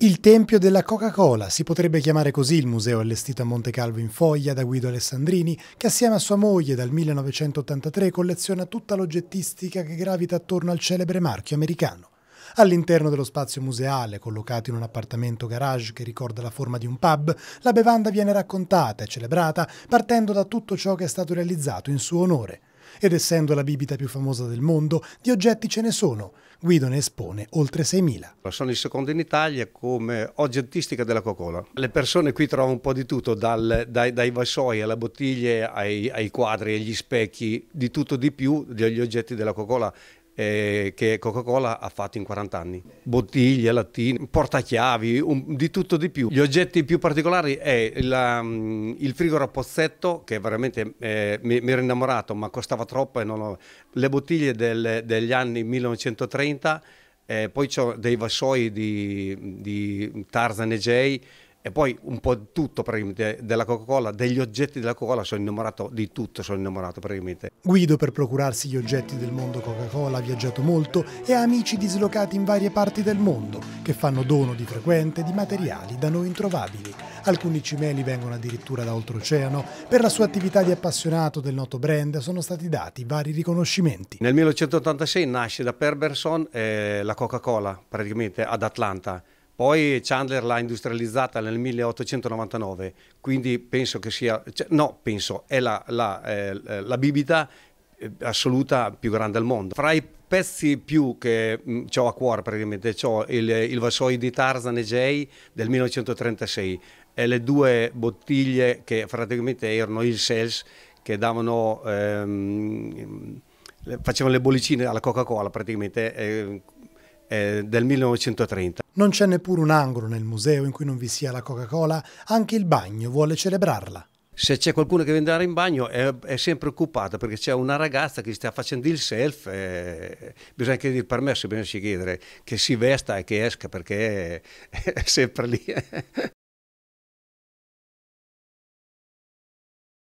Il Tempio della Coca-Cola si potrebbe chiamare così il museo allestito a Monte Calvo in Foglia da Guido Alessandrini, che assieme a sua moglie dal 1983 colleziona tutta l'oggettistica che gravita attorno al celebre marchio americano. All'interno dello spazio museale, collocato in un appartamento garage che ricorda la forma di un pub, la bevanda viene raccontata e celebrata partendo da tutto ciò che è stato realizzato in suo onore ed essendo la bibita più famosa del mondo, di oggetti ce ne sono. Guido ne espone oltre 6.000. Sono il secondo in Italia come oggettistica della Coca-Cola. Le persone qui trovano un po' di tutto, dal, dai, dai, vassoi alle bottiglie ai, ai quadri, agli specchi, di tutto di più degli oggetti della Coca-Cola eh, che Coca-Cola ha fatto in 40 anni. Bottiglie, lattine, portachiavi, un, di tutto di più. Gli oggetti più particolari è la, mm, il frigorifero a pozzetto che veramente eh, mi, mi, ero innamorato ma costava troppo e non ho... Le bottiglie del, degli anni 1930, eh, poi ho dei vassoi di, di Tarzan e Jay e poi un po' di tutto praticamente della Coca-Cola, degli oggetti della Coca-Cola sono innamorato di tutto, sono innamorato praticamente. Guido per procurarsi gli oggetti del mondo Coca-Cola ha viaggiato molto e ha amici dislocati in varie parti del mondo che fanno dono di frequente di materiali da noi introvabili. Alcuni cimeli vengono addirittura da oltreoceano. Per la sua attività di appassionato del noto brand sono stati dati vari riconoscimenti. Nel 1986 nasce da Perberson eh, la Coca-Cola praticamente ad Atlanta poi Chandler l'ha industrializzata nel 1899, quindi penso che sia, cioè, no, penso, è la, la, eh, la bibita eh, assoluta più grande al mondo. Fra i pezzi più che mm, ho a cuore praticamente, ho il, il vassoio di Tarzan e Jay del 1936 e le due bottiglie che praticamente erano il sales che davano... Ehm, facevano le bollicine alla Coca-Cola praticamente eh, eh, del 1930. Non c'è neppure un angolo nel museo in cui non vi sia la Coca-Cola, anche il bagno vuole celebrarla. Se c'è qualcuno che viene andare in bagno è, è sempre occupato perché c'è una ragazza che sta facendo il self, eh, bisogna chiedere il permesso, bisogna chiedere che si vesta e che esca perché è, è sempre lì.